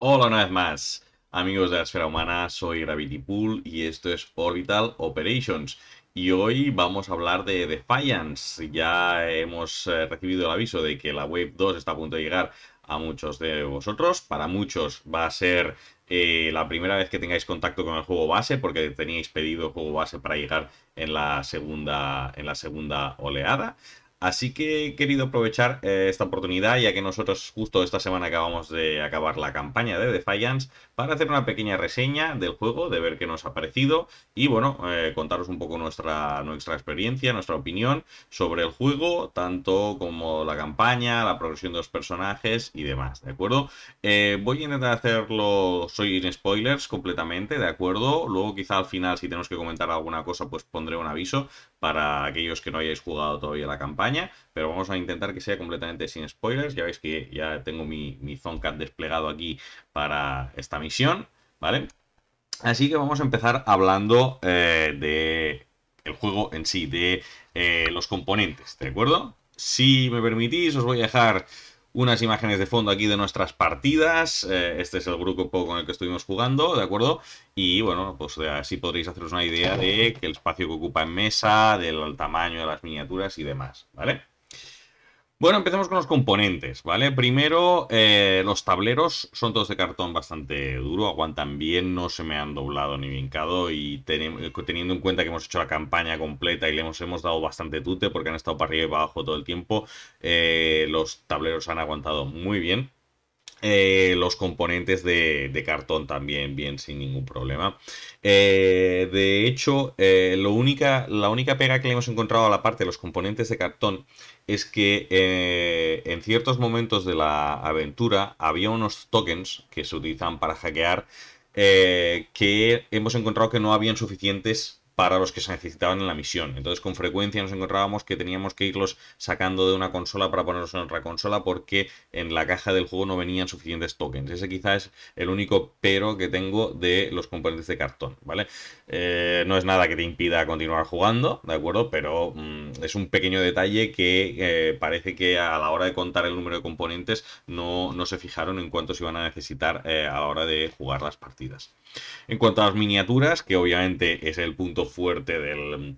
Hola una vez más, amigos de la esfera humana, soy Gravity Pool y esto es Orbital Operations. Y hoy vamos a hablar de Defiance. Ya hemos eh, recibido el aviso de que la Wave 2 está a punto de llegar a muchos de vosotros. Para muchos va a ser eh, la primera vez que tengáis contacto con el juego base, porque teníais pedido el juego base para llegar en la segunda, en la segunda oleada. Así que he querido aprovechar eh, esta oportunidad, ya que nosotros justo esta semana acabamos de acabar la campaña de Defiance, para hacer una pequeña reseña del juego, de ver qué nos ha parecido y bueno, eh, contaros un poco nuestra, nuestra experiencia, nuestra opinión sobre el juego, tanto como la campaña, la progresión de los personajes y demás, ¿de acuerdo? Eh, voy a intentar hacerlo, soy sin spoilers completamente, ¿de acuerdo? Luego quizá al final si tenemos que comentar alguna cosa pues pondré un aviso para aquellos que no hayáis jugado todavía la campaña pero vamos a intentar que sea completamente sin spoilers. Ya veis que ya tengo mi, mi desplegado aquí para esta misión, ¿vale? Así que vamos a empezar hablando eh, de el juego en sí, de eh, los componentes, ¿de acuerdo? Si me permitís, os voy a dejar unas imágenes de fondo aquí de nuestras partidas. Eh, este es el grupo con el que estuvimos jugando, ¿de acuerdo? Y bueno, pues así podréis haceros una idea de que el espacio que ocupa en mesa, del tamaño de las miniaturas y demás, ¿vale? Bueno, empecemos con los componentes, ¿vale? Primero, eh, los tableros son todos de cartón bastante duro, aguantan bien, no se me han doblado ni vincado y teniendo en cuenta que hemos hecho la campaña completa y le hemos, hemos dado bastante tute porque han estado para arriba y para abajo todo el tiempo, eh, los tableros han aguantado muy bien. Eh, los componentes de, cartón también bien sin ningún problema eh, de hecho eh, lo única, la única pega que le hemos encontrado a la parte de los componentes de cartón es que en ciertos momentos de la aventura había unos tokens que se utilizan para hackear que hemos encontrado que no habían suficientes para los que se necesitaban en la misión. Entonces con frecuencia nos encontrábamos que teníamos que irlos sacando de una consola para ponerlos en otra consola porque en la caja del juego no venían suficientes tokens. Ese quizás es el único pero que tengo de los componentes de cartón, ¿vale? Eh, no es nada que te impida continuar jugando, ¿de acuerdo? Pero mm, es un pequeño detalle que eh, parece que a la hora de contar el número de componentes no, se fijaron en cuántos iban a necesitar eh, a la hora de jugar las partidas. En cuanto a las miniaturas, que obviamente es el punto fuerte mm,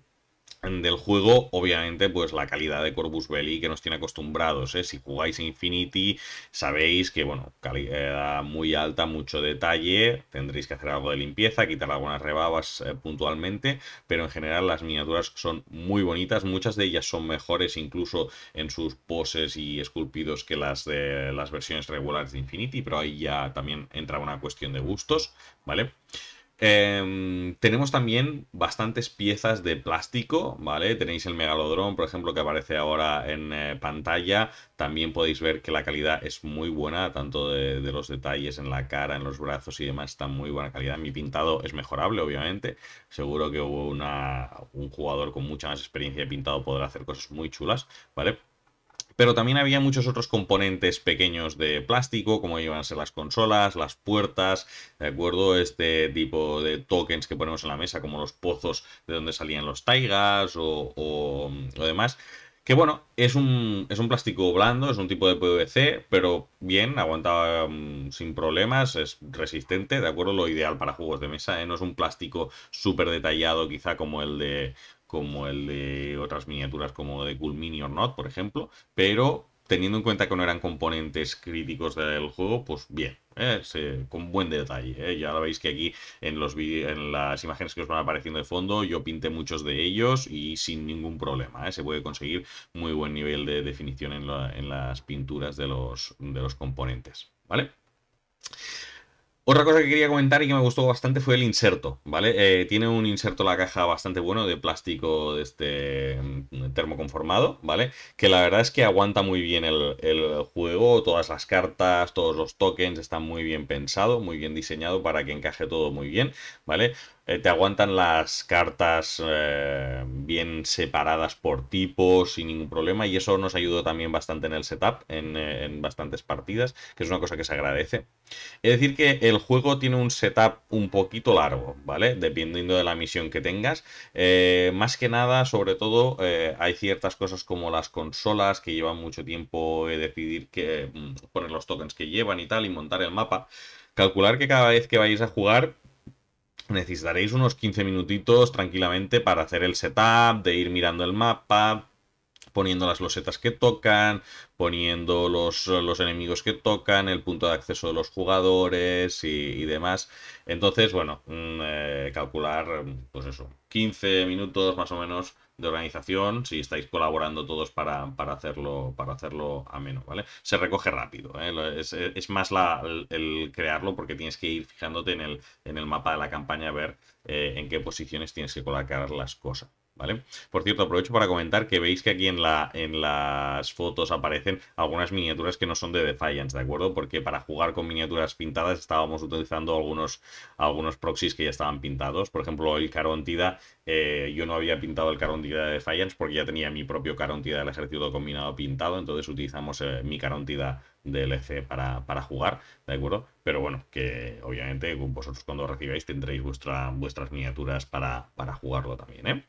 del, juego, obviamente, pues la calidad de Corvus Belli que nos tiene acostumbrados. ¿eh? Si jugáis Infinity, sabéis que, bueno, calidad muy alta, mucho detalle. Tendréis que hacer algo de limpieza, quitar algunas rebabas eh, puntualmente, pero en general las miniaturas son muy bonitas. Muchas de ellas son mejores incluso en sus poses y esculpidos que las de las versiones regulares de Infinity, pero ahí ya también entra una cuestión de gustos, ¿vale? vale Em, tenemos también bastantes piezas de plástico, ¿vale? Tenéis el megalodrón, por ejemplo, que aparece ahora en eh, pantalla. También podéis ver que la calidad es muy buena, tanto de, los detalles en la cara, en los brazos y demás, está muy buena calidad. Mi pintado es mejorable, obviamente. Seguro que hubo un jugador con mucha más experiencia de pintado podrá hacer cosas muy chulas, ¿vale? pero también había muchos otros componentes pequeños de plástico, como iban a ser las consolas, las puertas, ¿de acuerdo? Este tipo de tokens que ponemos en la mesa, como los pozos de donde salían los taigas o, lo demás. Que bueno, es un, es un plástico blando, es un tipo de PVC, pero bien, aguantaba mm, sin problemas, es resistente, ¿de acuerdo? Lo ideal para juegos de mesa, ¿eh? No es un plástico súper detallado, quizá como el de como el de otras miniaturas como de Cool Mini or Not, por ejemplo, pero teniendo en cuenta que no eran componentes críticos del juego, pues bien, eh, con buen detalle. Eh. Ya lo veis que aquí en, los en las imágenes que os van apareciendo de fondo, yo pinté muchos de ellos y sin ningún problema. Eh. Se puede conseguir muy buen nivel de definición en, las pinturas de los, de los componentes. ¿Vale? Otra cosa que quería comentar y que me gustó bastante fue el inserto, ¿vale? Eh, tiene un inserto la caja bastante bueno de plástico de este mm, termoconformado, ¿vale? Que la verdad es que aguanta muy bien el, el, juego, todas las cartas, todos los tokens están muy bien pensado, muy bien diseñado para que encaje todo muy bien, ¿vale? Eh, te aguantan las cartas eh, bien separadas por tipo, sin ningún problema, y eso nos ayudó también bastante en el setup, eh, en, bastantes partidas, que es una cosa que se agradece. Es decir, que el juego tiene un setup un poquito largo, ¿vale? Dependiendo de la misión que tengas. más que nada, sobre todo, hay ciertas cosas como las consolas que llevan mucho tiempo decidir que, mm, poner los tokens que llevan y tal y montar el mapa. Calcular que cada vez que vais a jugar necesitaréis unos 15 minutitos tranquilamente para hacer el setup, de ir mirando el mapa, poniendo las losetas que tocan, poniendo los, los, enemigos que tocan, el punto de acceso de los jugadores y, demás. Entonces, bueno, mm, eh, calcular, pues eso, 15 minutos más o menos de organización si estáis colaborando todos para, hacerlo, para hacerlo ameno, ¿vale? Se recoge rápido, ¿eh? es, más la, el, crearlo porque tienes que ir fijándote en el, en el mapa de la campaña a ver eh, en qué posiciones tienes que colocar las cosas. Por cierto, aprovecho para comentar que veis que aquí en, las fotos aparecen algunas miniaturas que no son de Defiance, ¿de acuerdo? Porque para jugar con miniaturas pintadas estábamos utilizando algunos, algunos proxies que ya estaban pintados. Por ejemplo, el Carontida, eh, yo no había pintado el Carontida de Defiance porque ya tenía mi propio Carontida del ejército combinado pintado, entonces utilizamos eh, mi Carontida DLC e para, para jugar, ¿de acuerdo? Pero bueno, que obviamente vosotros cuando recibáis tendréis vuestra, vuestras miniaturas para, para jugarlo también, ¿eh?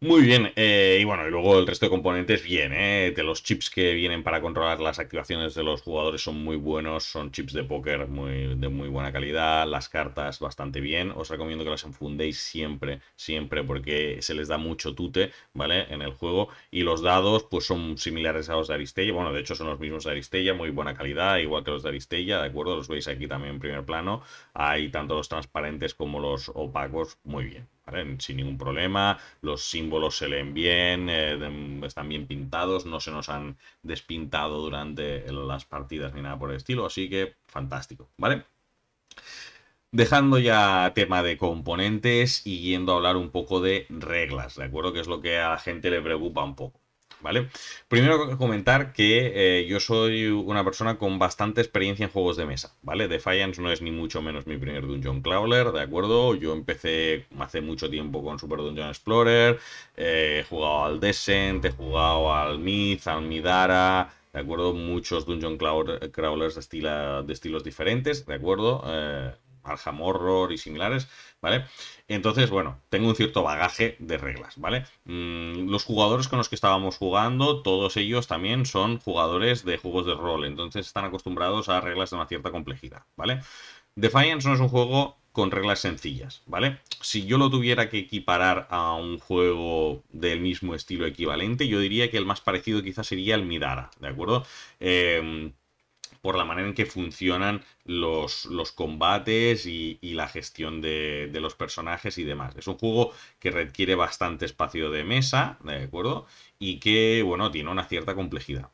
Muy bien, eh, y bueno, y luego el resto de componentes, bien, eh, de los chips que vienen para controlar las activaciones de los jugadores son muy buenos, son chips de póker de muy buena calidad, las cartas bastante bien, os recomiendo que las enfundéis siempre, siempre, porque se les da mucho tute, ¿vale? En el juego, y los dados, pues son similares a los de Aristella, bueno, de hecho son los mismos de Aristella, muy buena calidad, igual que los de Aristella, ¿de acuerdo? Los veis aquí también en primer plano, hay tanto los transparentes como los opacos, muy bien, sin ningún problema, los símbolos se leen bien, eh, están bien pintados, no se nos han despintado durante las partidas ni nada por el estilo, así que fantástico, ¿vale? Dejando ya tema de componentes y yendo a hablar un poco de reglas, ¿de acuerdo? Que es lo que a la gente le preocupa un poco. ¿vale? Primero comentar que eh, yo soy una persona con bastante experiencia en juegos de mesa, ¿vale? Defiance no es ni mucho menos mi primer Dungeon Crawler, ¿de acuerdo? Yo empecé hace mucho tiempo con Super Dungeon Explorer, eh, he jugado al Descent, he jugado al Myth, al Midara, ¿de acuerdo? Muchos Dungeon Crawlers de, estilos diferentes, ¿de acuerdo? Eh, Arham Horror y similares, ¿vale? Entonces, bueno, tengo un cierto bagaje de reglas, ¿vale? Mm, los jugadores con los que estábamos jugando, todos ellos también son jugadores de juegos de rol, entonces están acostumbrados a reglas de una cierta complejidad, ¿vale? Defiance no es un juego con reglas sencillas, ¿vale? Si yo lo tuviera que equiparar a un juego del mismo estilo equivalente, yo diría que el más parecido quizás sería el Midara, ¿de acuerdo? Eh, por la manera en que funcionan los, combates y, la gestión de, los personajes y demás. Es un juego que requiere bastante espacio de mesa, ¿de acuerdo? Y que, bueno, tiene una cierta complejidad.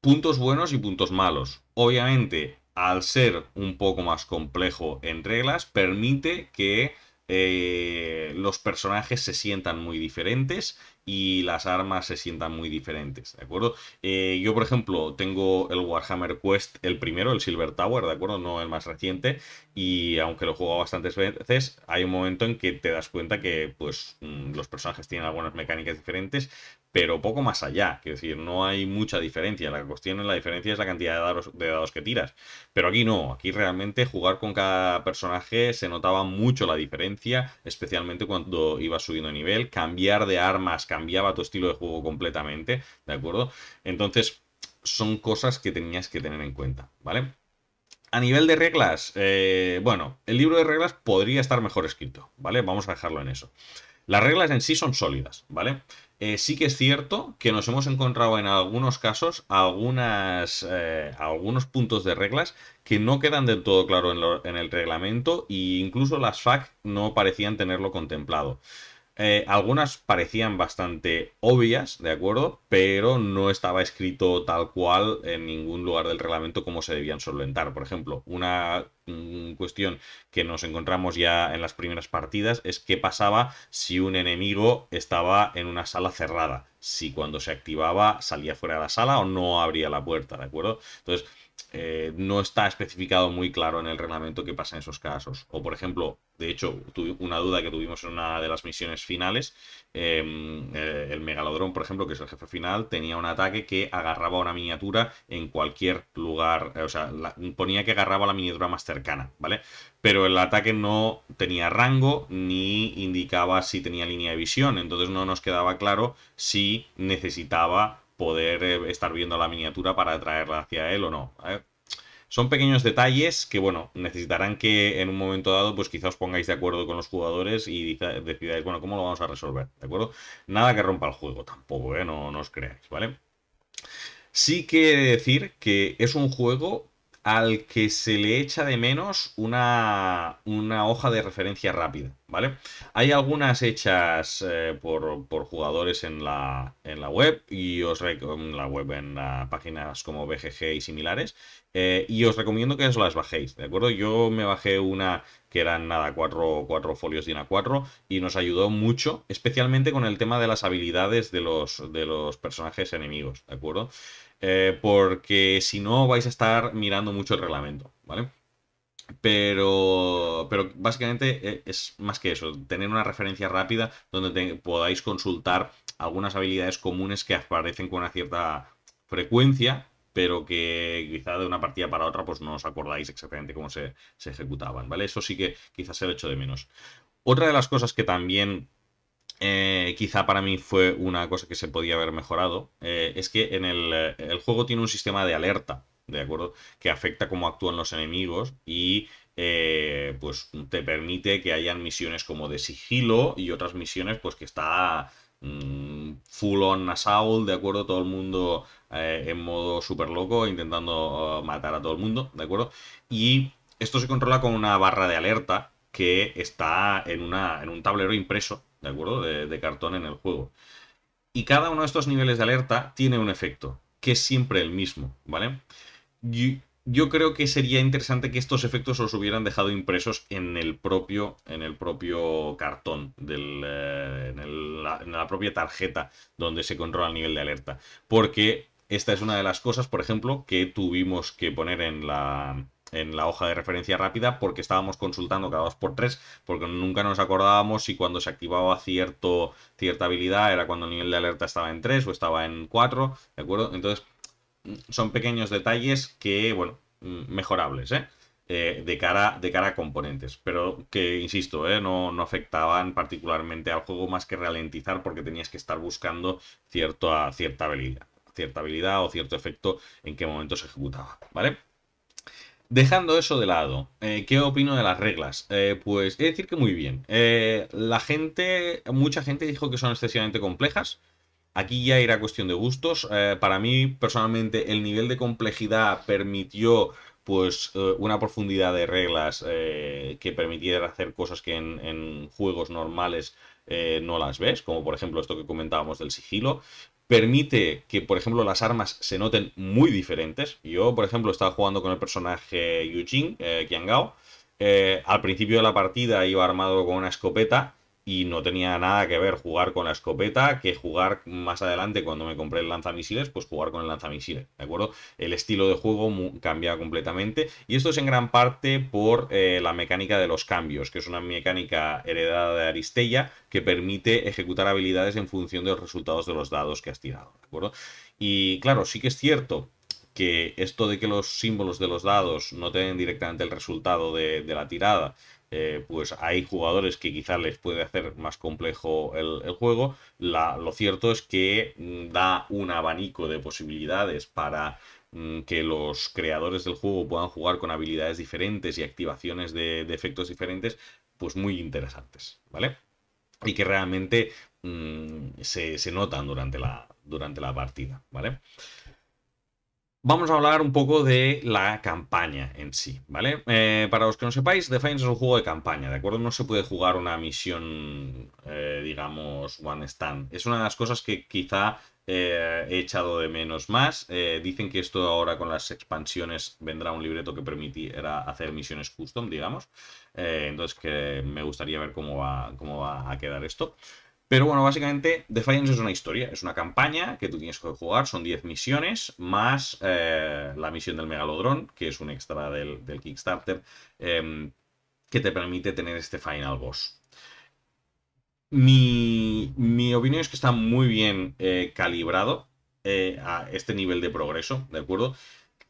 Puntos buenos y puntos malos. Obviamente, al ser un poco más complejo en reglas, permite que eh, los personajes se sientan muy diferentes y las armas se sientan muy diferentes, ¿de acuerdo? Eh, yo, por ejemplo, tengo el Warhammer Quest, el primero, el Silver Tower, ¿de acuerdo? No el más reciente, y aunque lo he jugado bastantes veces, hay un momento en que te das cuenta que pues, mm, los personajes tienen algunas mecánicas diferentes, pero poco más allá. Quiero decir, no hay mucha diferencia. La cuestión es la diferencia es la cantidad de dados, de dados que tiras. Pero aquí no, aquí realmente jugar con cada personaje se notaba mucho la diferencia, especialmente cuando ibas subiendo nivel. Cambiar de armas cambiaba tu estilo de juego completamente, ¿de acuerdo? Entonces, son cosas que tenías que tener en cuenta, ¿vale? a nivel de reglas, eh, bueno, el libro de reglas podría estar mejor escrito, ¿vale? Vamos a dejarlo en eso. Las reglas en sí son sólidas, ¿vale? Eh, sí que es cierto que nos hemos encontrado en algunos casos eh, algunos puntos de reglas que no quedan del todo claro en, en el reglamento e incluso las FAC no parecían tenerlo contemplado. Eh, algunas parecían bastante obvias, ¿de acuerdo? Pero no estaba escrito tal cual en ningún lugar del reglamento cómo se debían solventar. Por ejemplo, una mm, cuestión que nos encontramos ya en las primeras partidas es qué pasaba si un enemigo estaba en una sala cerrada, si cuando se activaba salía fuera de la sala o no abría la puerta, ¿de acuerdo? Entonces, eh, no está especificado muy claro en el reglamento qué pasa en esos casos. O, por ejemplo, de hecho, tuve una duda que tuvimos en una de las misiones finales, em, eh, el megalodrón, por ejemplo, que es el jefe final, tenía un ataque que agarraba una miniatura en cualquier lugar, eh, o sea, ponía que agarraba la miniatura más cercana, ¿vale? Pero el ataque no tenía rango ni indicaba si tenía línea de visión, entonces no nos quedaba claro si necesitaba poder eh, estar viendo la miniatura para traerla hacia él o no. ¿eh? Son pequeños detalles que, bueno, necesitarán que en un momento dado, pues quizá os pongáis de acuerdo con los jugadores y decidáis, bueno, ¿cómo lo vamos a resolver? ¿De acuerdo? Nada que rompa el juego tampoco, ¿eh? No, os creáis, ¿vale? Sí que decir que es un juego al que se le echa de menos una hoja de referencia rápida. ¿vale? Hay algunas hechas eh, por, jugadores en la, en la web y os en la web en páginas como BGG y similares eh, y os recomiendo que os las bajéis, ¿de acuerdo? Yo me bajé una que eran nada, cuatro, folios de una 4 y nos ayudó mucho, especialmente con el tema de las habilidades de los, de los personajes enemigos, ¿de acuerdo? Eh, porque si no vais a estar mirando mucho el reglamento, ¿vale? Pero, pero básicamente eh, es más que eso, tener una referencia rápida donde podáis consultar algunas habilidades comunes que aparecen con una cierta frecuencia, pero que quizá de una partida para otra pues no os acordáis exactamente cómo se, ejecutaban, ¿vale? Eso sí que quizás se lo echo de menos. Otra de las cosas que también eh, quizá para mí fue una cosa que se podía haber mejorado, eh, es que en el juego tiene un sistema de alerta. ¿de acuerdo? Que afecta cómo actúan los enemigos y eh, pues te permite que hayan misiones como de sigilo y otras misiones pues que está mm, full on assault, ¿de acuerdo? Todo el mundo eh, en modo súper loco intentando uh, matar a todo el mundo, ¿de acuerdo? Y esto se controla con una barra de alerta que está en, una, en un tablero impreso, ¿de acuerdo? de cartón en el juego. Y cada uno de estos niveles de alerta tiene un efecto, que es siempre el mismo, ¿vale? yo, creo que sería interesante que estos efectos los hubieran dejado impresos en el propio, en el propio cartón, del, eh, en, la, propia tarjeta donde se controla el nivel de alerta. Porque esta es una de las cosas, por ejemplo, que tuvimos que poner en la, en la hoja de referencia rápida porque estábamos consultando cada dos por tres porque nunca nos acordábamos si cuando se activaba cierto, cierta habilidad era cuando el nivel de alerta estaba en 3 o estaba en 4, ¿de acuerdo? Entonces son pequeños detalles que, bueno, mm, mejorables, ¿eh? ¿eh? de, cara, de cara a componentes, pero que, insisto, ¿eh? no, afectaban particularmente al juego más que ralentizar porque tenías que estar buscando cierta, cierta habilidad, cierta habilidad o cierto efecto en qué momento se ejecutaba, ¿vale? Dejando eso de lado, eh, ¿qué opino de las reglas? pues he de decir que muy bien. la gente, mucha gente dijo que son excesivamente complejas. Aquí ya era cuestión de gustos. Eh, para mí, personalmente, el nivel de complejidad permitió pues eh, una profundidad de reglas eh, que permitiera hacer cosas que en, juegos normales no las ves, como por ejemplo esto que comentábamos del sigilo, permite que, por ejemplo, las armas se noten muy diferentes. Yo, por ejemplo, estaba jugando con el personaje Yu eh, Qiangao. Eh, al principio de la partida iba armado con una escopeta y no tenía nada que ver jugar con la escopeta que jugar más adelante cuando me compré el lanzamisiles, pues jugar con el lanzamisiles, ¿de acuerdo? El estilo de juego cambia completamente y esto es en gran parte por eh, la mecánica de los cambios, que es una mecánica heredada de Aristella que permite ejecutar habilidades en función de los resultados de los dados que has tirado, ¿de acuerdo? Y claro, sí que es cierto que esto de que los símbolos de los dados no tengan directamente el resultado de la tirada, eh, pues hay jugadores que quizás les puede hacer más complejo el, juego. lo cierto es que mm, da un abanico de posibilidades para mm, que los creadores del juego puedan jugar con habilidades diferentes y activaciones de, efectos diferentes, pues muy interesantes, ¿vale? Y que realmente mm, se, notan durante la, durante la partida, ¿vale? vamos a hablar un poco de la campaña en sí, ¿vale? Eh, para los que no sepáis, Defiance es un juego de campaña, ¿de acuerdo? No se puede jugar una misión, eh, digamos, one stand. Es una de las cosas que quizá eh, he echado de menos más. dicen que esto ahora con las expansiones vendrá un libreto que permitirá hacer misiones custom, digamos. entonces que me gustaría ver cómo cómo va a quedar esto. Pero bueno, básicamente Defiance es una historia, es una campaña que tú tienes que jugar, son 10 misiones, más eh, la misión del Megalodrón, que es un extra del, Kickstarter, em, que te permite tener este final boss. Mi, opinión es que está muy bien eh, calibrado eh, a este nivel de progreso, ¿de acuerdo?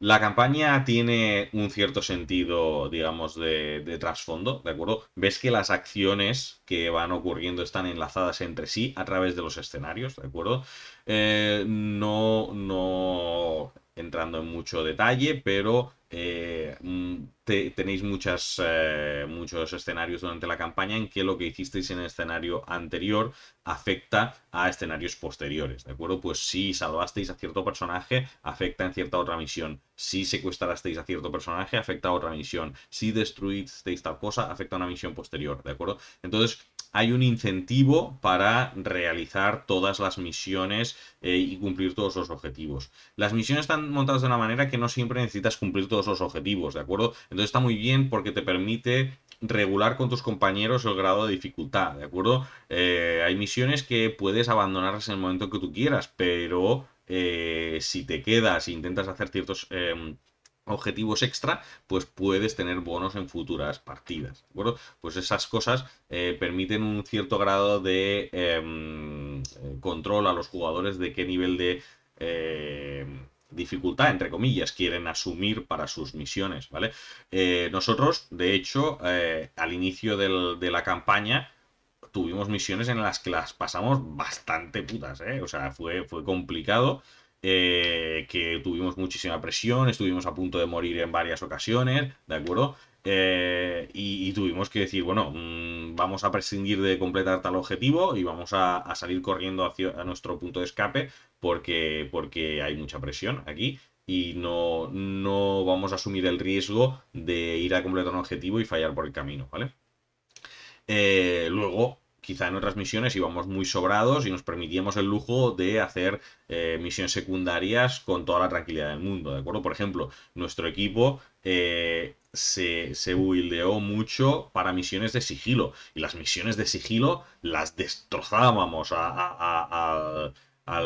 La campaña tiene un cierto sentido, digamos, de, trasfondo, ¿de acuerdo? Ves que las acciones que van ocurriendo están enlazadas entre sí a través de los escenarios, ¿de acuerdo? Eh, no, no entrando en mucho detalle, pero eh, mm, tenéis muchas, eh, muchos escenarios durante la campaña en que lo que hicisteis en el escenario anterior afecta a escenarios posteriores, ¿de acuerdo? Pues si salvasteis a cierto personaje, afecta en cierta otra misión. Si secuestrasteis a cierto personaje, afecta a otra misión. Si destruisteis tal cosa, afecta a una misión posterior, ¿de acuerdo? Entonces, hay un incentivo para realizar todas las misiones eh, y cumplir todos los objetivos. Las misiones están montadas de una manera que no siempre necesitas cumplir todos los objetivos, ¿de acuerdo? Entonces está muy bien porque te permite regular con tus compañeros el grado de dificultad, ¿de acuerdo? Eh, hay misiones que puedes abandonarlas en el momento que tú quieras, pero eh, si te quedas e intentas hacer ciertos em, objetivos extra, pues puedes tener bonos en futuras partidas. ¿de Pues esas cosas eh, permiten un cierto grado de em, eh, control a los jugadores de qué nivel de em, dificultad, entre comillas, quieren asumir para sus misiones. ¿vale? Eh, nosotros, de hecho, al inicio de la campaña, tuvimos misiones en las que las pasamos bastante putas, O sea, fue, fue complicado. Eh, que tuvimos muchísima presión, estuvimos a punto de morir en varias ocasiones, ¿de acuerdo? Eh, y, tuvimos que decir, bueno, mm, vamos a prescindir de completar tal objetivo y vamos a, salir corriendo hacia a nuestro punto de escape porque, porque hay mucha presión aquí y no, vamos a asumir el riesgo de ir a completar un objetivo y fallar por el camino, ¿vale? Eh, luego, quizá en otras misiones íbamos muy sobrados y nos permitíamos el lujo de hacer eh, misiones secundarias con toda la tranquilidad del mundo, ¿de acuerdo? Por ejemplo, nuestro equipo eh, se, se buildeó mucho para misiones de sigilo y las misiones de sigilo las destrozábamos al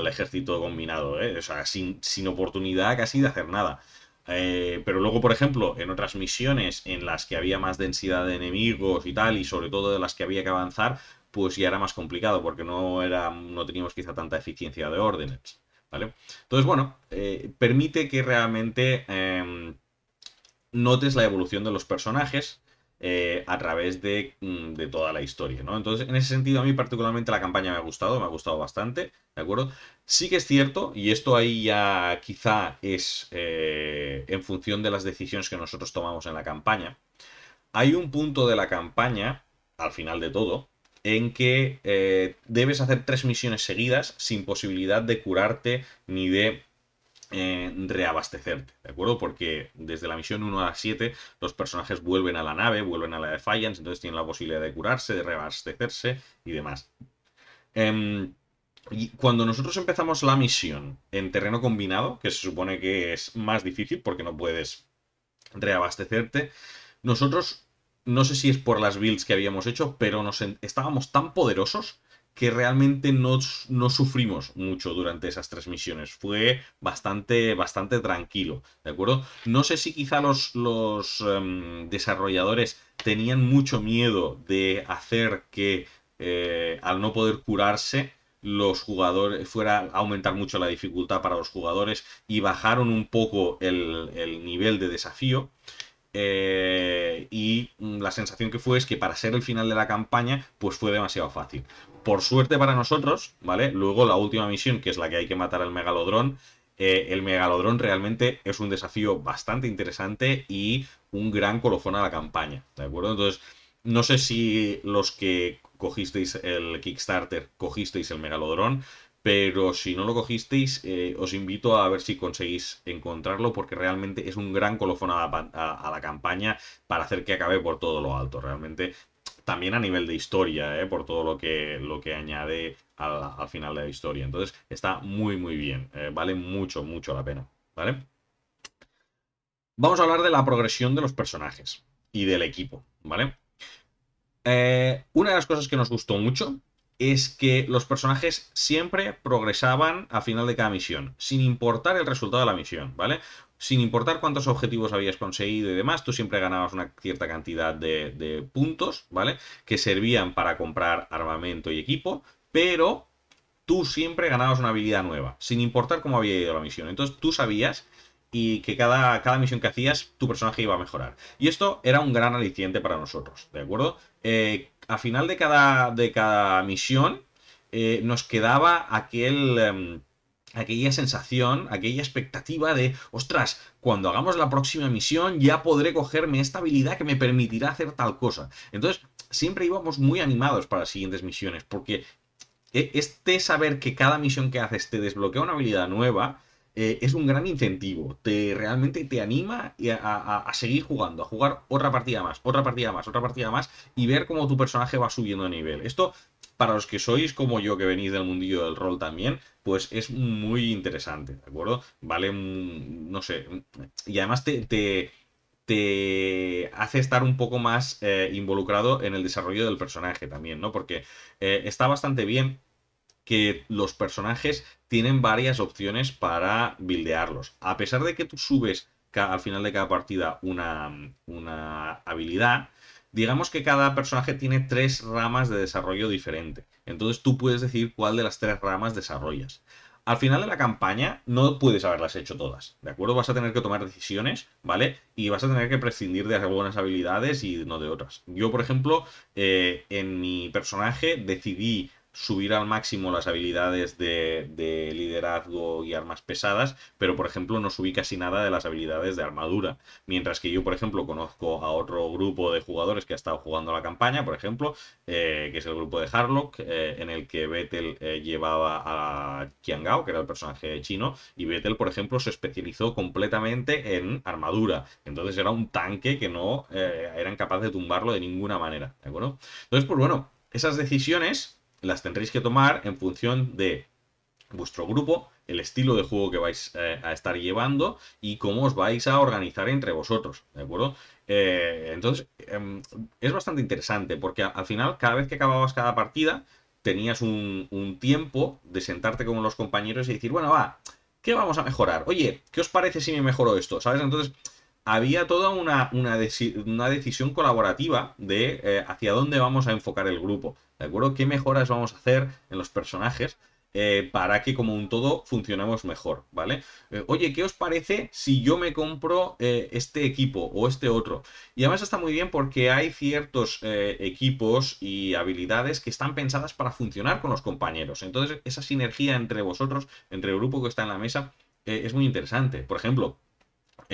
ejército combinado, ¿eh? o sea, sin, oportunidad casi de hacer nada. pero luego, por ejemplo, en otras misiones en las que había más densidad de enemigos y tal, y sobre todo de las que había que avanzar, pues ya era más complicado porque no, era, no teníamos quizá tanta eficiencia de órdenes. ¿vale? Entonces, bueno, eh, permite que realmente em, notes la evolución de los personajes eh, a través mm, de, toda la historia, ¿no? Entonces, en ese sentido, a mí particularmente la campaña me ha gustado, me ha gustado bastante, ¿de acuerdo? Sí que es cierto, y esto ahí ya quizá es eh, en función de las decisiones que nosotros tomamos en la campaña, hay un punto de la campaña, al final de todo, en que eh, debes hacer tres misiones seguidas sin posibilidad de curarte ni de eh, reabastecerte, ¿de acuerdo? Porque desde la misión 1 a 7 los personajes vuelven a la nave, vuelven a la Defiance, entonces tienen la posibilidad de curarse, de reabastecerse y demás. Em, y cuando nosotros empezamos la misión en terreno combinado, que se supone que es más difícil porque no puedes reabastecerte, nosotros no sé si es por las builds que habíamos hecho, pero nos estábamos tan poderosos que realmente no, sufrimos mucho durante esas tres misiones. Fue bastante, bastante tranquilo, ¿de acuerdo? No sé si quizá los, los em, desarrolladores tenían mucho miedo de hacer que eh, al no poder curarse los jugadores fuera a aumentar mucho la dificultad para los jugadores y bajaron un poco el, el nivel de desafío eh, y mm, la sensación que fue es que para ser el final de la campaña, pues fue demasiado fácil. Por suerte para nosotros, ¿vale? Luego la última misión, que es la que hay que matar al megalodrón, eh, el megalodrón realmente es un desafío bastante interesante y un gran colofón a la campaña, ¿de acuerdo? Entonces, no sé si los que cogisteis el Kickstarter cogisteis el megalodrón, pero si no lo cogisteis, eh, os invito a ver si conseguís encontrarlo porque realmente es un gran colofón a la, campaña para hacer que acabe por todo lo alto. Realmente también a nivel de historia, eh, por todo lo que, lo que añade al, final de la historia. Entonces está muy, muy bien. Eh, vale mucho, mucho la pena. ¿Vale? Vamos a hablar de la progresión de los personajes y del equipo, ¿vale? una de las cosas que nos gustó mucho es que los personajes siempre progresaban a final de cada misión, sin importar el resultado de la misión, ¿vale? Sin importar cuántos objetivos habías conseguido y demás, tú siempre ganabas una cierta cantidad de, puntos, ¿vale? Que servían para comprar armamento y equipo, pero tú siempre ganabas una habilidad nueva, sin importar cómo había ido la misión. Entonces tú sabías y que cada, cada, misión que hacías tu personaje iba a mejorar. Y esto era un gran aliciente para nosotros, ¿de acuerdo? Eh, a final de cada, de cada misión eh, nos quedaba aquel... Em, aquella sensación, aquella expectativa de, ostras, cuando hagamos la próxima misión ya podré cogerme esta habilidad que me permitirá hacer tal cosa. Entonces, siempre íbamos muy animados para las siguientes misiones, porque eh, este saber que cada misión que haces te desbloquea una habilidad nueva, eh, es un gran incentivo. Te, realmente te anima a, seguir jugando, a jugar otra partida más, otra partida más, otra partida más y ver cómo tu personaje va subiendo de nivel. Esto, para los que sois como yo, que venís del mundillo del rol también, pues es muy interesante, ¿de acuerdo? Vale, mm, no sé. Y además te, te hace estar un poco más eh, involucrado en el desarrollo del personaje también, ¿no? Porque eh, está bastante bien que los personajes tienen varias opciones para bildearlos A pesar de que tú subes al final de cada partida una, una habilidad, digamos que cada personaje tiene tres ramas de desarrollo diferente. Entonces tú puedes decidir cuál de las tres ramas desarrollas. Al final de la campaña no puedes haberlas hecho todas, ¿de acuerdo? Vas a tener que tomar decisiones, ¿vale? Y vas a tener que prescindir de algunas habilidades y no de otras. Yo, por ejemplo, eh, en mi personaje decidí subir al máximo las habilidades de, liderazgo y armas pesadas, pero por ejemplo no subí casi nada de las habilidades de armadura. Mientras que yo, por ejemplo, conozco a otro grupo de jugadores que ha estado jugando la campaña, por ejemplo, eh, que es el grupo de Harlock, eh, en el que Vettel eh, llevaba a Qiangao, que era el personaje chino, y Vettel, por ejemplo, se especializó completamente en armadura. Entonces era un tanque que no eran capaces de tumbarlo de ninguna manera, ¿de acuerdo? Entonces, pues bueno, esas decisiones las tendréis que tomar en función de vuestro grupo, el estilo de juego que vais eh, a estar llevando y cómo os vais a organizar entre vosotros, ¿de acuerdo? Eh, entonces, em, es bastante interesante porque al final, cada vez que acababas cada partida, tenías un, un tiempo de sentarte con los compañeros y decir, bueno, va, ¿qué vamos a mejorar? Oye, ¿qué os parece si me mejoro esto? ¿Sabes? Entonces, había toda una, una, decisión colaborativa de eh, hacia dónde vamos a enfocar el grupo, ¿de acuerdo? ¿Qué mejoras vamos a hacer en los personajes? Eh, para que como un todo funcionemos mejor, ¿vale? Eh, oye, ¿qué os parece si yo me compro este equipo o este otro? Y además está muy bien porque hay ciertos equipos y habilidades que están pensadas para funcionar con los compañeros. Entonces, esa sinergia entre vosotros, entre el grupo que está en la mesa, es muy interesante. Por ejemplo,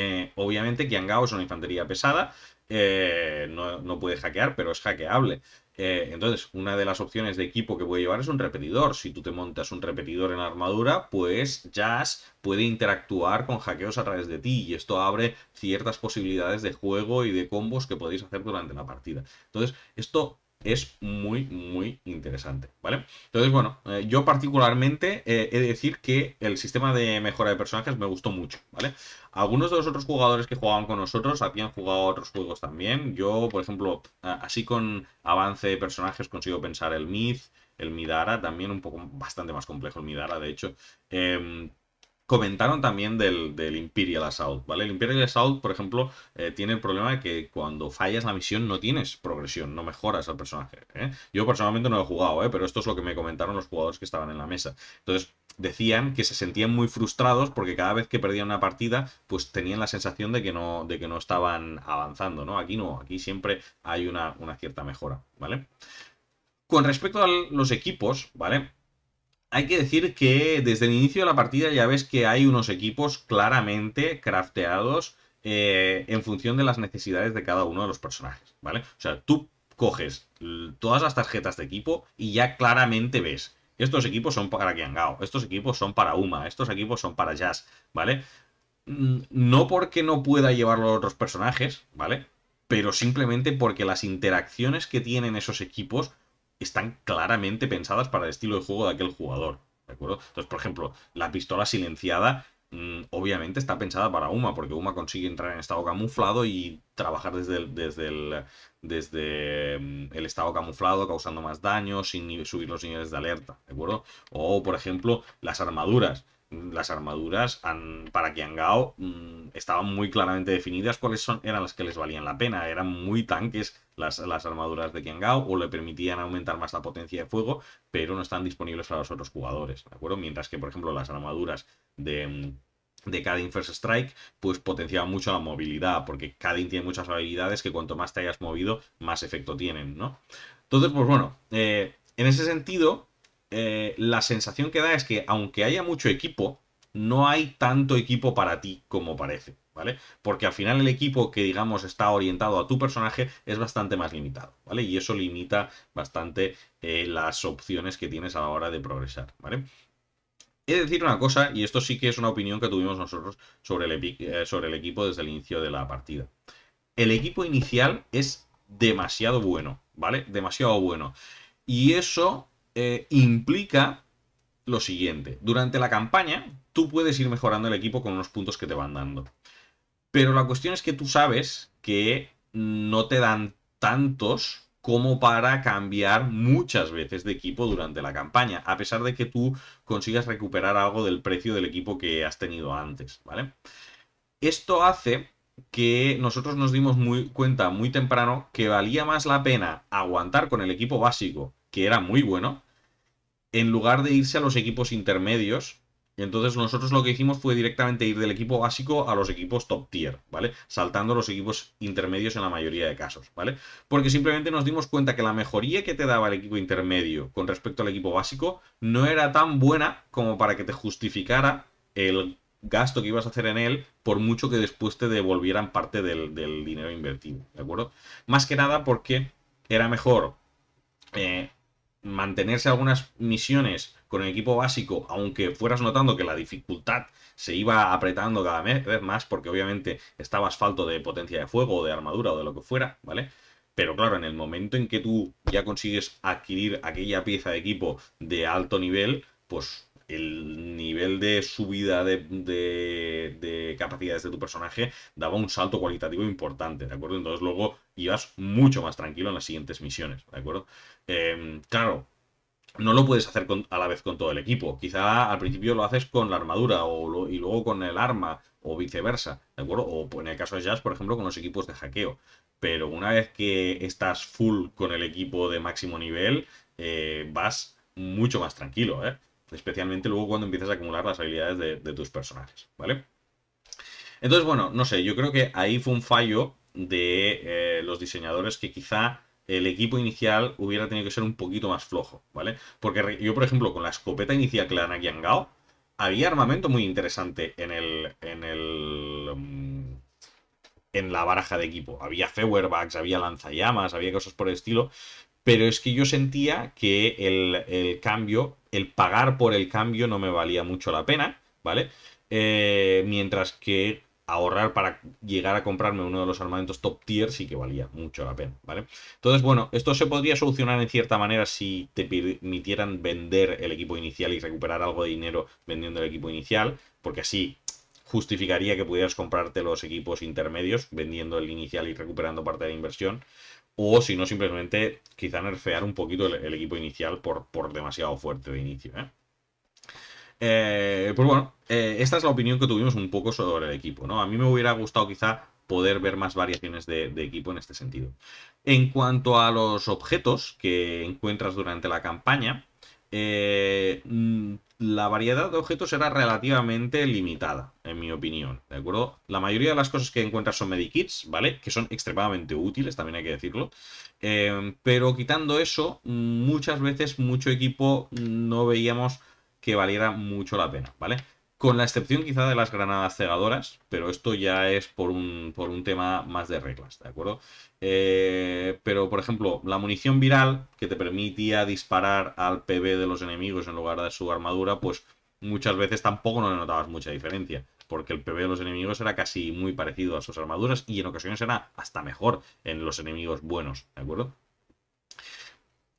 eh, obviamente, Kiangao es una infantería pesada, eh, no, puede hackear, pero es hackeable. Eh, entonces, una de las opciones de equipo que puede llevar es un repetidor. Si tú te montas un repetidor en armadura, pues Jazz puede interactuar con hackeos a través de ti y esto abre ciertas posibilidades de juego y de combos que podéis hacer durante la partida. Entonces, esto es muy, muy interesante, ¿vale? Entonces, bueno, eh, yo particularmente eh, he de decir que el sistema de mejora de personajes me gustó mucho, ¿vale? Algunos de los otros jugadores que jugaban con nosotros habían jugado otros juegos también. Yo, por ejemplo, así con avance de personajes consigo pensar el Myth, el Midara, también un poco bastante más complejo el Midara, de hecho. Em, comentaron también del, del, Imperial Assault, ¿vale? El Imperial Assault, por ejemplo, eh, tiene el problema de que cuando fallas la misión no tienes progresión, no mejoras al personaje. ¿eh? Yo personalmente no he jugado, ¿eh? pero esto es lo que me comentaron los jugadores que estaban en la mesa. Entonces, decían que se sentían muy frustrados porque cada vez que perdían una partida, pues tenían la sensación de que no, de que no estaban avanzando, ¿no? Aquí no, aquí siempre hay una, una cierta mejora, ¿vale? Con respecto a los equipos, ¿vale? hay que decir que desde el inicio de la partida ya ves que hay unos equipos claramente crafteados eh, en función de las necesidades de cada uno de los personajes, ¿vale? O sea, tú coges todas las tarjetas de equipo y ya claramente ves, estos equipos son para Kiangao, estos equipos son para Uma, estos equipos son para Jazz, ¿vale? Mm, no porque no pueda llevarlo a otros personajes, ¿vale? Pero simplemente porque las interacciones que tienen esos equipos están claramente pensadas para el estilo de juego de aquel jugador. ¿De acuerdo? Entonces, por ejemplo, la pistola silenciada mm, obviamente está pensada para Uma, porque Uma consigue entrar en estado camuflado y trabajar desde el, desde el, mm, estado camuflado, causando más daño, sin subir los niveles de alerta, ¿de acuerdo? O, por ejemplo, las armaduras. Mm, las armaduras para Kiangao estaban muy claramente definidas cuáles son, eran las que les valían la pena, eran muy tanques las, armaduras de Kengao o le permitían aumentar más la potencia de fuego, pero no están disponibles para los otros jugadores, ¿de acuerdo? Mientras que, por ejemplo, las armaduras de mm, de First Strike, pues potenciaban mucho la movilidad, porque Kadin tiene muchas habilidades que cuanto más te hayas movido, más efecto tienen, ¿no? Entonces, pues bueno, eh, en ese sentido, eh, la sensación que da es que aunque haya mucho equipo, no hay tanto equipo para ti como parece. ¿vale? Porque al final el equipo que, digamos, está orientado a tu personaje es bastante más limitado, ¿vale? Y eso limita bastante eh, las opciones que tienes a la hora de progresar, ¿vale? He de decir una cosa, y esto sí que es una opinión que tuvimos nosotros sobre el, eh, equipo desde el inicio de la partida. El equipo inicial es demasiado bueno, ¿vale? Demasiado bueno. Y eso eh, implica lo siguiente. Durante la campaña, tú puedes ir mejorando el equipo con unos puntos que te van dando, pero la cuestión es que tú sabes que no te dan tantos como para cambiar muchas veces de equipo durante la campaña, a pesar de que tú consigas recuperar algo del precio del equipo que has tenido antes, ¿vale? Esto hace que nosotros nos dimos muy cuenta muy temprano que valía más la pena aguantar con el equipo básico, que era muy bueno, en lugar de irse a los equipos intermedios y entonces nosotros lo que hicimos fue directamente ir del equipo básico a los equipos top tier, ¿vale? Saltando los equipos intermedios en la mayoría de casos, ¿vale? Porque simplemente nos dimos cuenta que la mejoría que te daba el equipo intermedio con respecto al equipo básico no era tan buena como para que te justificara el gasto que ibas a hacer en él, por mucho que después te devolvieran parte del, dinero invertido, ¿de acuerdo? Más que nada porque era mejor eh, mantenerse algunas misiones con el equipo básico, aunque fueras notando que la dificultad se iba apretando cada vez más, porque obviamente estabas falto de potencia de fuego o de armadura o de lo que fuera, ¿vale? Pero claro, en el momento en que tú ya consigues adquirir aquella pieza de equipo de alto nivel, pues el nivel de subida de, de, capacidades de tu personaje daba un salto cualitativo importante, ¿de acuerdo? Entonces luego ibas mucho más tranquilo en las siguientes misiones, ¿de acuerdo? Em, claro, no lo puedes hacer a la vez con todo el equipo. Quizá al principio lo haces con la armadura y luego con el arma o viceversa, ¿de acuerdo? O pues, en el caso de Jazz, por ejemplo, con los equipos de hackeo. Pero una vez que estás full con el equipo de máximo nivel, eh, vas mucho más tranquilo, ¿eh? Especialmente luego cuando empiezas a acumular las habilidades de, tus personajes, ¿vale? Entonces, bueno, no sé, yo creo que ahí fue un fallo de eh, los diseñadores que quizá el equipo inicial hubiera tenido que ser un poquito más flojo, ¿vale? Porque yo, por ejemplo, con la escopeta inicial que le aquí Gao, había armamento muy interesante en el. en el. Mm, en la baraja de equipo. Había Feuerbacks, había lanzallamas, había cosas por el estilo. Pero es que yo sentía que el, cambio, el pagar por el cambio no me valía mucho la pena, ¿vale? Eh, mientras que ahorrar para llegar a comprarme uno de los armamentos top tier sí que valía mucho la pena, ¿vale? Entonces, bueno, esto se podría solucionar en cierta manera si te permitieran vender el equipo inicial y recuperar algo de dinero vendiendo el equipo inicial, porque así justificaría que pudieras comprarte los equipos intermedios vendiendo el inicial y recuperando parte de la inversión. O si no, simplemente quizá nerfear un poquito el, equipo inicial por, por demasiado fuerte de inicio, ¿eh? Eh, pues bueno, eh, esta es la opinión que tuvimos un poco sobre el equipo, ¿no? A mí me hubiera gustado quizá poder ver más variaciones de, equipo en este sentido. En cuanto a los objetos que encuentras durante la campaña, eh, mm, la variedad de objetos era relativamente limitada, en mi opinión, ¿de acuerdo? La mayoría de las cosas que encuentras son medikits, ¿vale? Que son extremadamente útiles, también hay que decirlo. pero quitando eso, mm, muchas veces mucho equipo no veíamos que valiera mucho la pena, ¿vale? Con la excepción quizá de las granadas cegadoras, pero esto ya es por un, por un tema más de reglas, ¿de acuerdo? Eh, pero, por ejemplo, la munición viral, que te permitía disparar al PB de los enemigos en lugar de su armadura, pues muchas veces tampoco no le notabas mucha diferencia, porque el PB de los enemigos era casi muy parecido a sus armaduras y en ocasiones era hasta mejor en los enemigos buenos, ¿de acuerdo?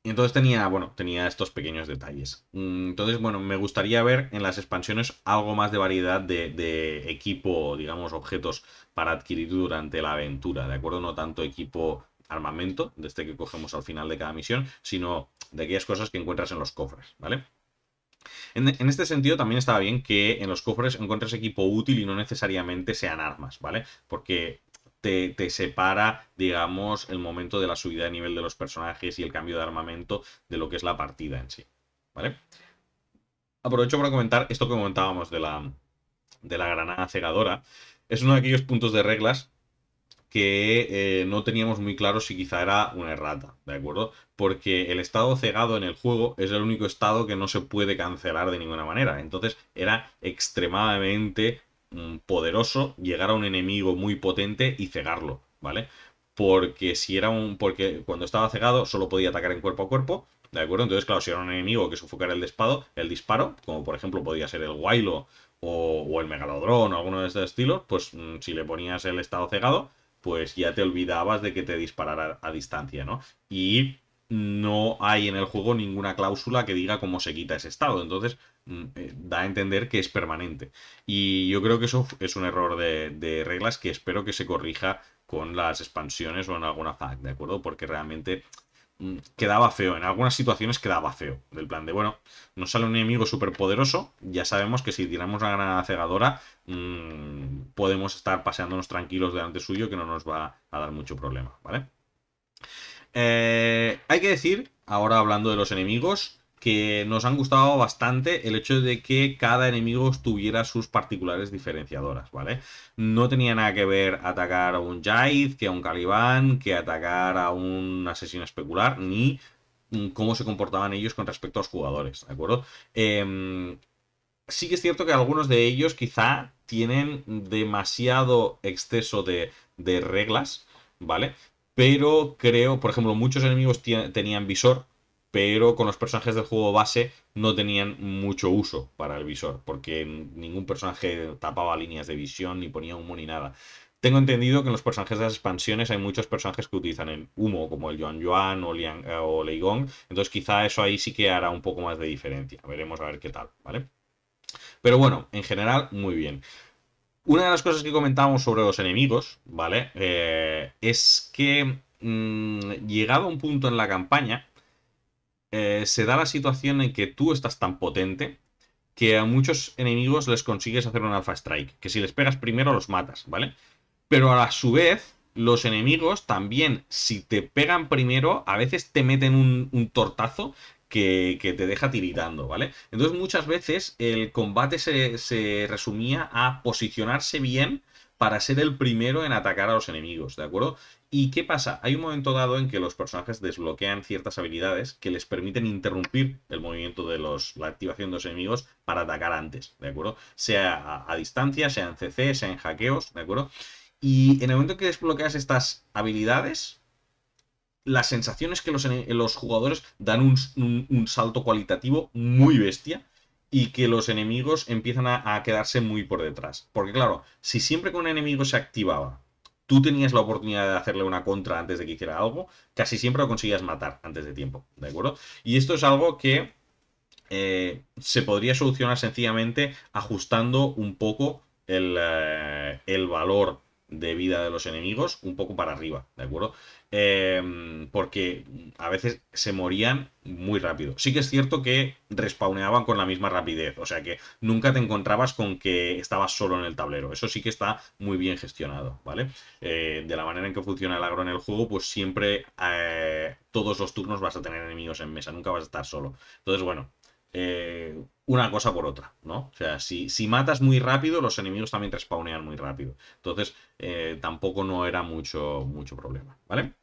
entonces tenía, bueno, tenía estos pequeños detalles. Mm, entonces, bueno, me gustaría ver en las expansiones algo más de variedad de, equipo, digamos, objetos para adquirir durante la aventura, ¿de acuerdo? No tanto equipo armamento, de este que cogemos al final de cada misión, sino de aquellas cosas que encuentras en los cofres, ¿vale? En, en, este sentido también estaba bien que en los cofres encuentres equipo útil y no necesariamente sean armas, ¿vale? Porque te, separa, digamos, el momento de la subida de nivel de los personajes y el cambio de armamento de lo que es la partida en sí. ¿Vale? Aprovecho para comentar esto que comentábamos de la, de la granada cegadora. Es uno de aquellos puntos de reglas que eh, no teníamos muy claro si quizá era una errata, ¿de acuerdo? Porque el estado cegado en el juego es el único estado que no se puede cancelar de ninguna manera. Entonces era extremadamente Mm, poderoso llegar a un enemigo muy potente y cegarlo, ¿vale? Porque si era un. Porque cuando estaba cegado solo podía atacar en cuerpo a cuerpo, ¿de acuerdo? Entonces, claro, si era un enemigo que sufocara el despado, el disparo, como por ejemplo podía ser el Wailo o, o el Megalodrón o alguno de estos estilos, pues mm, si le ponías el estado cegado, pues ya te olvidabas de que te disparara a distancia, ¿no? Y no hay en el juego ninguna cláusula que diga cómo se quita ese estado. Entonces, mm, eh, da a entender que es permanente. Y yo creo que eso es un error de, reglas que espero que se corrija con las expansiones o en alguna fact, ¿de acuerdo? Porque realmente mm, quedaba feo, en algunas situaciones quedaba feo, del plan de, bueno, nos sale un enemigo súper poderoso, ya sabemos que si tiramos una granada cegadora mm, podemos estar paseándonos tranquilos delante suyo que no nos va a dar mucho problema, ¿vale? Eh, hay que decir, ahora hablando de los enemigos, que nos han gustado bastante el hecho de que cada enemigo tuviera sus particulares diferenciadoras, ¿vale? No tenía nada que ver atacar a un Jaid, que a un Caliban, que atacar a un asesino especular, ni cómo se comportaban ellos con respecto a los jugadores, ¿de acuerdo? Em, sí que es cierto que algunos de ellos quizá tienen demasiado exceso de reglas, ¿vale? Pero creo, por ejemplo, muchos enemigos tenían visor, pero con los personajes del juego base no tenían mucho uso para el visor, porque ningún personaje tapaba líneas de visión, ni ponía humo, ni nada. Tengo entendido que en los personajes de las expansiones hay muchos personajes que utilizan el humo, como el Yuan Yuan o, eh, o Leigong, entonces quizá eso ahí sí que hará un poco más de diferencia. Veremos a ver qué tal, ¿vale? Pero bueno, en general, muy bien. Una de las cosas que comentábamos sobre los enemigos, ¿vale? Eh, es que mm, llegado a un punto en la campaña, eh, se da la situación en que tú estás tan potente que a muchos enemigos les consigues hacer un alpha strike, que si les pegas primero los matas, ¿vale? Pero a su vez, los enemigos también, si te pegan primero, a veces te meten un tortazo que, te deja tiritando, ¿vale? Entonces muchas veces el combate se, resumía a posicionarse bien para ser el primero en atacar a los enemigos, ¿de acuerdo? ¿Y qué pasa? Hay un momento dado en que los personajes desbloquean ciertas habilidades que les permiten interrumpir el movimiento de los, la activación de los enemigos para atacar antes, ¿de acuerdo? Sea a, distancia, sea en CC, sea en hackeos, ¿de acuerdo? Y en el momento que desbloqueas estas habilidades, la sensación es que los, jugadores dan un, salto cualitativo muy bestia y que los enemigos empiezan a, quedarse muy por detrás. Porque claro, si siempre que un enemigo se activaba, tú tenías la oportunidad de hacerle una contra antes de que hiciera algo, casi siempre lo conseguías matar antes de tiempo, ¿de acuerdo? Y esto es algo que eh, se podría solucionar sencillamente ajustando un poco el, eh, el valor de vida de los enemigos un poco para arriba, ¿de acuerdo? Em, porque a veces se morían muy rápido. Sí que es cierto que respawneaban con la misma rapidez, o sea que nunca te encontrabas con que estabas solo en el tablero. Eso sí que está muy bien gestionado, ¿vale? Eh, de la manera en que funciona el agro en el juego, pues siempre eh, todos los turnos vas a tener enemigos en mesa, nunca vas a estar solo. Entonces, bueno, eh, una cosa por otra, ¿no? O sea, si, matas muy rápido, los enemigos también respawnean muy rápido. Entonces, tampoco no era mucho, mucho problema, ¿vale?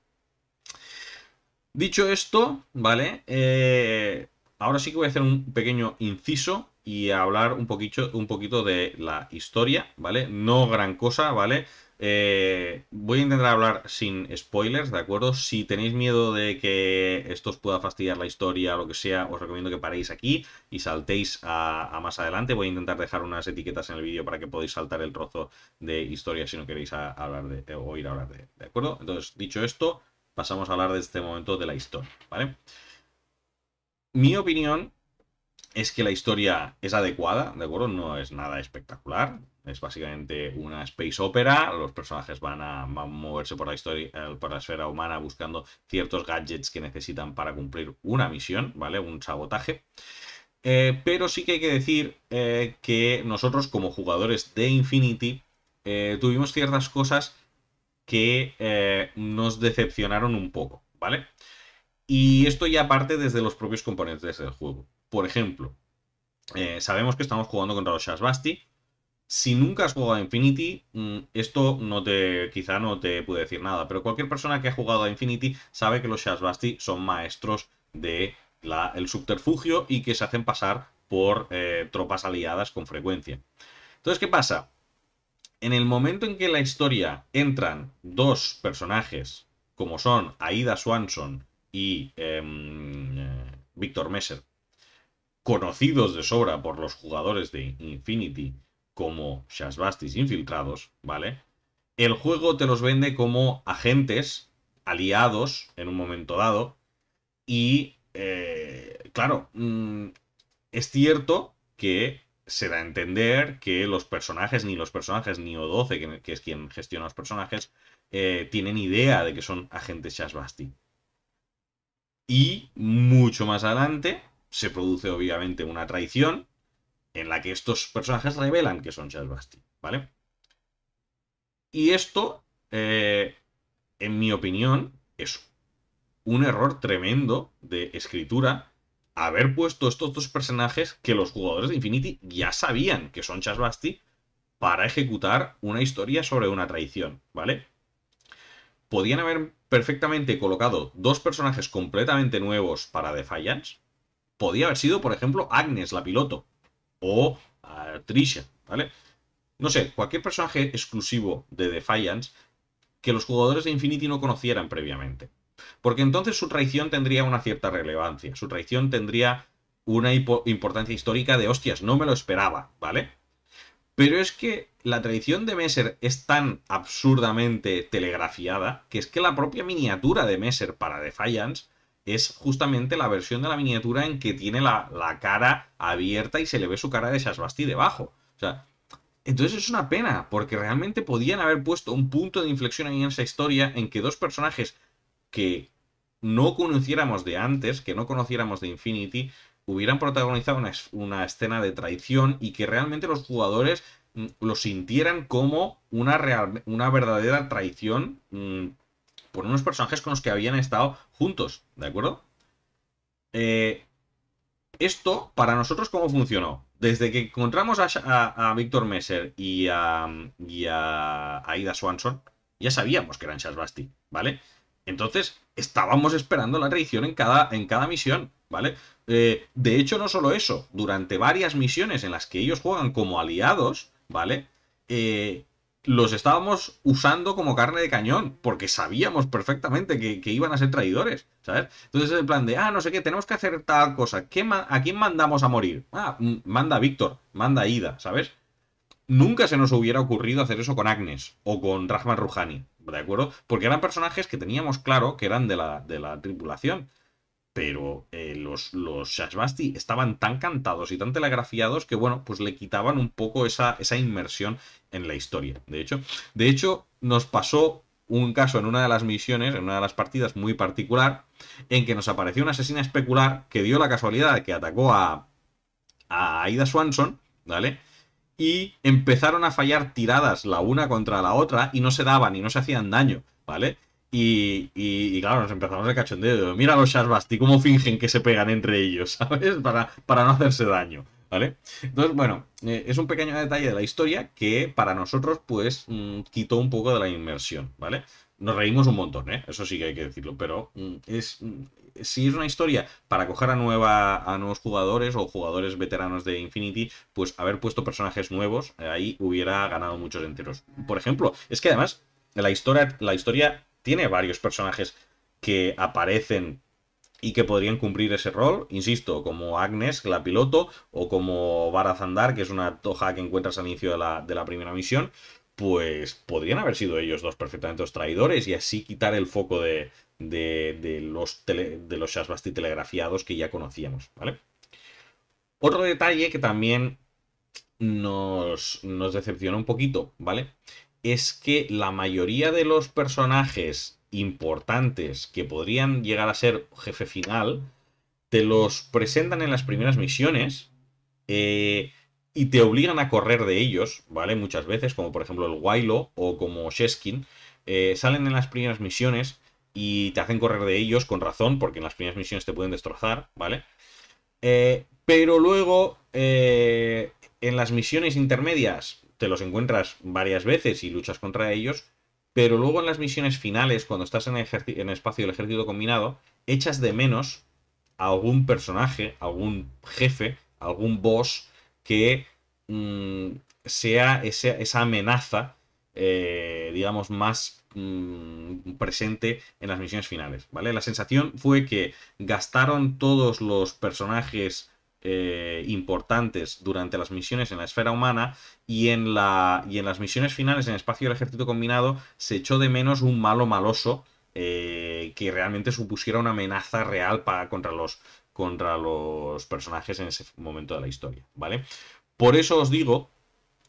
Dicho esto, ¿vale? Eh, ahora sí que voy a hacer un pequeño inciso y hablar un poquito, un poquito de la historia, ¿vale? No gran cosa, ¿vale? Eh, voy a intentar hablar sin spoilers, ¿de acuerdo? Si tenéis miedo de que esto os pueda fastidiar la historia o lo que sea, os recomiendo que paréis aquí y saltéis a, más adelante. Voy a intentar dejar unas etiquetas en el vídeo para que podáis saltar el trozo de historia si no queréis hablar de, eh, oír hablar de, ¿de acuerdo? Entonces, dicho esto, pasamos a hablar de este momento de la historia, ¿vale? Mi opinión es que la historia es adecuada, ¿de acuerdo? No es nada espectacular, es básicamente una space opera, los personajes van a, moverse por la, historia, eh, por la esfera humana buscando ciertos gadgets que necesitan para cumplir una misión, ¿vale? Un sabotaje. Eh, pero sí que hay que decir eh, que nosotros como jugadores de Infinity tuvimos ciertas cosas que eh, nos decepcionaron un poco, ¿vale? Y esto ya parte desde los propios componentes del juego. Por ejemplo, eh, sabemos que estamos jugando contra los Basti. Si nunca has jugado a Infinity, mm, esto no te, quizá no te puede decir nada, pero cualquier persona que ha jugado a Infinity sabe que los Basti son maestros de subterfugio y que se hacen pasar por eh, tropas aliadas con frecuencia. Entonces, ¿qué pasa? en el momento en que la historia entran dos personajes, como son Aida Swanson y em, eh, Víctor Messer, conocidos de sobra por los jugadores de Infinity como Shashbastis infiltrados, ¿vale? El juego te los vende como agentes, aliados en un momento dado, y eh, claro, mm, es cierto que se da a entender que los personajes, ni los personajes, ni O12, que, es quien gestiona los personajes, eh, tienen idea de que son agentes Basti. Y mucho más adelante se produce obviamente una traición en la que estos personajes revelan que son Shazbasti, ¿vale? Y esto, eh, en mi opinión, es un error tremendo de escritura haber puesto estos dos personajes que los jugadores de Infinity ya sabían que son Chas para ejecutar una historia sobre una traición, ¿vale? Podían haber perfectamente colocado dos personajes completamente nuevos para Defiance. Podía haber sido, por ejemplo, Agnes, la piloto, o ah, Trisha, ¿vale? No sé, cualquier personaje exclusivo de Defiance que los jugadores de Infinity no conocieran previamente. Porque entonces su traición tendría una cierta relevancia, su traición tendría una importancia histórica de hostias, no me lo esperaba, ¿vale? Pero es que la traición de Messer es tan absurdamente telegrafiada que es que la propia miniatura de Messer para Defiance es justamente la versión de la miniatura en que tiene la, la cara abierta y se le ve su cara de Shasbasti debajo. O sea, entonces es una pena, porque realmente podían haber puesto un punto de inflexión ahí en esa historia en que dos personajes que no conociéramos de antes, que no conociéramos de Infinity, hubieran protagonizado una, escena de traición y que realmente los jugadores mm, lo sintieran como una, verdadera traición mm, por unos personajes con los que habían estado juntos, ¿de acuerdo? Eh, esto, para nosotros, ¿cómo funcionó? Desde que encontramos a, Víctor Messer y, a, Ida Swanson, ya sabíamos que eran Shazbasti, ¿vale? Entonces, estábamos esperando la traición en cada, en cada misión, ¿vale? Eh, de hecho, no solo eso, durante varias misiones en las que ellos juegan como aliados, ¿vale? Eh, los estábamos usando como carne de cañón, porque sabíamos perfectamente que, iban a ser traidores, ¿sabes? Entonces el plan de, ah, no sé qué, tenemos que hacer tal cosa, ¿a quién mandamos a morir? Ah, mm, manda a Víctor, manda a Ida, ¿sabes? nunca se nos hubiera ocurrido hacer eso con Agnes o con Rahman Rouhani, ¿de acuerdo? Porque eran personajes que teníamos claro que eran de la, de la tripulación. Pero eh, los, los estaban tan cantados y tan telegrafiados que, bueno, pues le quitaban un poco esa, inmersión en la historia. De hecho, de hecho, nos pasó un caso en una de las misiones, en una de las partidas muy particular, en que nos apareció una asesina especular que dio la casualidad de que atacó a, a Aida Swanson, ¿vale? y empezaron a fallar tiradas la una contra la otra y no se daban y no se hacían daño, ¿vale? Y, y, claro, nos empezamos el cachondeo. Mira los Sharbasti cómo fingen que se pegan entre ellos, ¿sabes? Para, para no hacerse daño, ¿vale? Entonces, bueno, eh, es un pequeño detalle de la historia que para nosotros, pues, mm, quitó un poco de la inmersión, ¿vale? Nos reímos un montón, ¿eh? Eso sí que hay que decirlo, pero mm, es, mm, si es una historia para coger a, nueva, a nuevos jugadores o jugadores veteranos de Infinity, pues haber puesto personajes nuevos eh, ahí hubiera ganado muchos enteros. Por ejemplo, es que además la historia, la historia tiene varios personajes que aparecen y que podrían cumplir ese rol, insisto, como Agnes, la piloto, o como Barazandar, que es una toja que encuentras al inicio de la, de la primera misión, pues podrían haber sido ellos dos perfectamente los traidores y así quitar el foco de, los, tele, de telegrafiados que ya conocíamos, ¿vale? Otro detalle que también nos, decepciona un poquito, ¿vale? Es que la mayoría de los personajes importantes que podrían llegar a ser jefe final, te los presentan en las primeras misiones. Eh, y te obligan a correr de ellos, ¿vale? Muchas veces, como por ejemplo el Wailo o como Sheskin, eh, salen en las primeras misiones y te hacen correr de ellos con razón, porque en las primeras misiones te pueden destrozar, ¿vale? Eh, pero luego, eh, en las misiones intermedias, te los encuentras varias veces y luchas contra ellos, pero luego en las misiones finales, cuando estás en el, en el espacio del ejército combinado, echas de menos a algún personaje, algún jefe, algún boss que mm, sea esa amenaza, eh, digamos, más mm, presente en las misiones finales, ¿vale? La sensación fue que gastaron todos los personajes eh, importantes durante las misiones en la esfera humana y en, la, y en las misiones finales en el espacio del ejército combinado se echó de menos un malo maloso eh, que realmente supusiera una amenaza real para, contra los contra los personajes en ese momento de la historia, ¿vale? Por eso os digo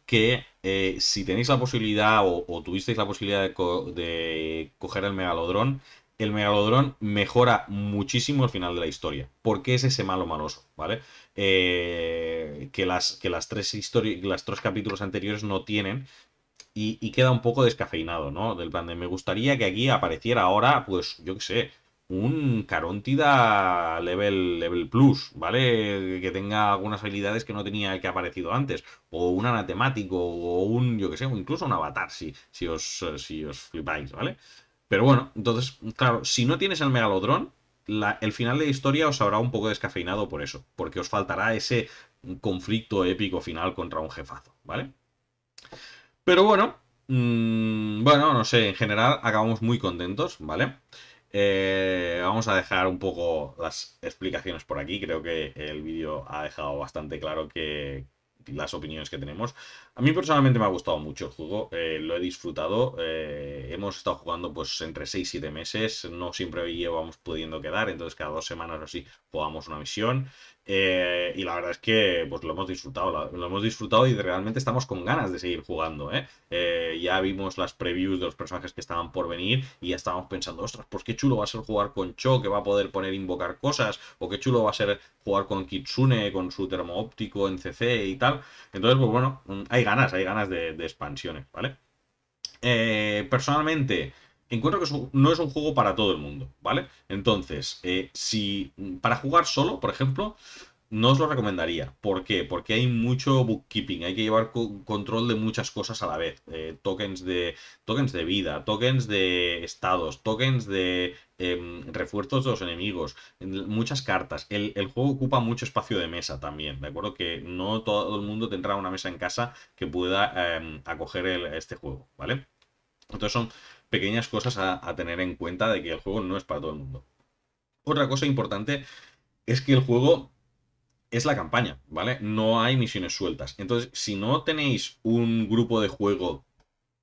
que eh, si tenéis la posibilidad o, tuvisteis la posibilidad de, coger el megalodrón, el megalodrón mejora muchísimo el final de la historia, porque es ese malo maloso, ¿vale? Eh, que, las, que las, tres las tres capítulos anteriores no tienen, y, y, queda un poco descafeinado, ¿no? Del plan de me gustaría que aquí apareciera ahora, pues yo qué sé, un Carontida level, level plus, ¿vale? Que tenga algunas habilidades que no tenía el que ha aparecido antes, o un anatemático, o un, yo que sé, o incluso un avatar, si, si, os, si os flipáis, ¿vale? Pero bueno, entonces, claro, si no tienes el Megalodrón, el final de la historia os habrá un poco descafeinado por eso, porque os faltará ese conflicto épico final contra un jefazo, ¿vale? Pero bueno, mm, bueno, no sé, en general acabamos muy contentos, ¿vale? vale eh, vamos a dejar un poco las explicaciones por aquí. Creo que el vídeo ha dejado bastante claro que las opiniones que tenemos. A mí personalmente me ha gustado mucho el juego, eh, lo he disfrutado, eh, hemos estado jugando pues entre 6 y 7 meses, no siempre llevamos pudiendo quedar, entonces cada dos semanas o así jugamos una misión eh, y la verdad es que pues lo hemos disfrutado, lo hemos disfrutado y realmente estamos con ganas de seguir jugando. ya vimos las previews de los personajes que estaban por venir y ya estábamos pensando, ostras, pues qué chulo va a ser jugar con Cho, que va a poder poner invocar cosas, o qué chulo va a ser jugar con Kitsune, con su termo óptico en CC y tal. Entonces, pues bueno, hay ganas, hay ganas de, expansiones, ¿vale? Eh, personalmente, encuentro que no es un juego para todo el mundo, ¿vale? Entonces, eh, si para jugar solo, por ejemplo, no os lo recomendaría. ¿Por qué? Porque hay mucho bookkeeping, hay que llevar control de muchas cosas a la vez. Eh, tokens, de, tokens de vida, tokens de estados, tokens de em, refuerzos de los enemigos, muchas cartas. El, juego ocupa mucho espacio de mesa también, ¿de acuerdo? Que no todo el mundo tendrá una mesa en casa que pueda em, acoger este juego, ¿vale? Entonces son pequeñas cosas a, a tener en cuenta de que el juego no es para todo el mundo. Otra cosa importante es que el juego es la campaña, ¿vale? No hay misiones sueltas. Entonces, si no tenéis un grupo de juego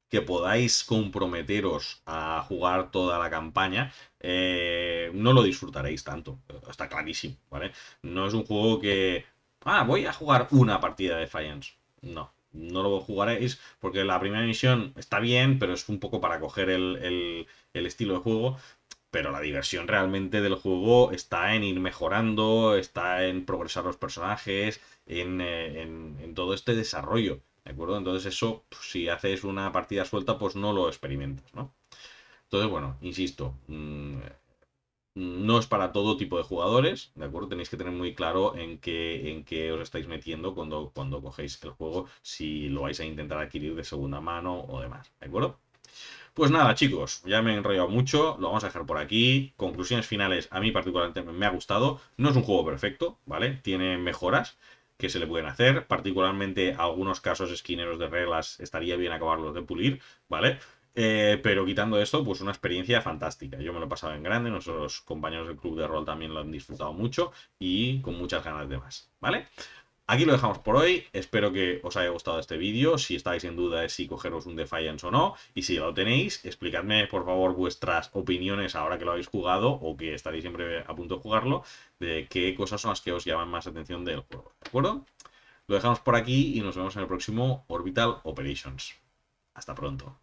que podáis comprometeros a jugar toda la campaña, eh, no lo disfrutaréis tanto. Está clarísimo, ¿vale? No es un juego que... Ah, voy a jugar una partida de Defiance. No, no lo jugaréis porque la primera misión está bien, pero es un poco para coger el estilo de juego pero la diversión realmente del juego está en ir mejorando, está en progresar los personajes, en, eh, todo este desarrollo, ¿de acuerdo? Entonces eso, pues, si haces una partida suelta, pues no lo experimentas, ¿no? Entonces, bueno, insisto, mm, no es para todo tipo de jugadores, ¿de acuerdo? Tenéis que tener muy claro en qué, en qué os estáis metiendo cuando, cuando cogéis el juego, si lo vais a intentar adquirir de segunda mano o demás, ¿de acuerdo? Pues nada, chicos, ya me he enrollado mucho, lo vamos a dejar por aquí. Conclusiones finales, a mí particularmente me ha gustado. No es un juego perfecto, ¿vale? Tiene mejoras que se le pueden hacer, particularmente algunos casos esquineros de reglas estaría bien acabarlos de pulir, ¿vale? Eh, pero quitando esto, pues una experiencia fantástica. Yo me lo he pasado en grande, nuestros compañeros del club de rol también lo han disfrutado mucho y con muchas ganas de más, ¿vale? Aquí lo dejamos por hoy, espero que os haya gustado este vídeo, si estáis en duda de si cogeros un Defiance o no, y si lo tenéis, explicadme por favor vuestras opiniones ahora que lo habéis jugado o que estaréis siempre a punto de jugarlo, de qué cosas son las que os llaman más atención del juego, ¿de acuerdo? Lo dejamos por aquí y nos vemos en el próximo Orbital Operations. Hasta pronto.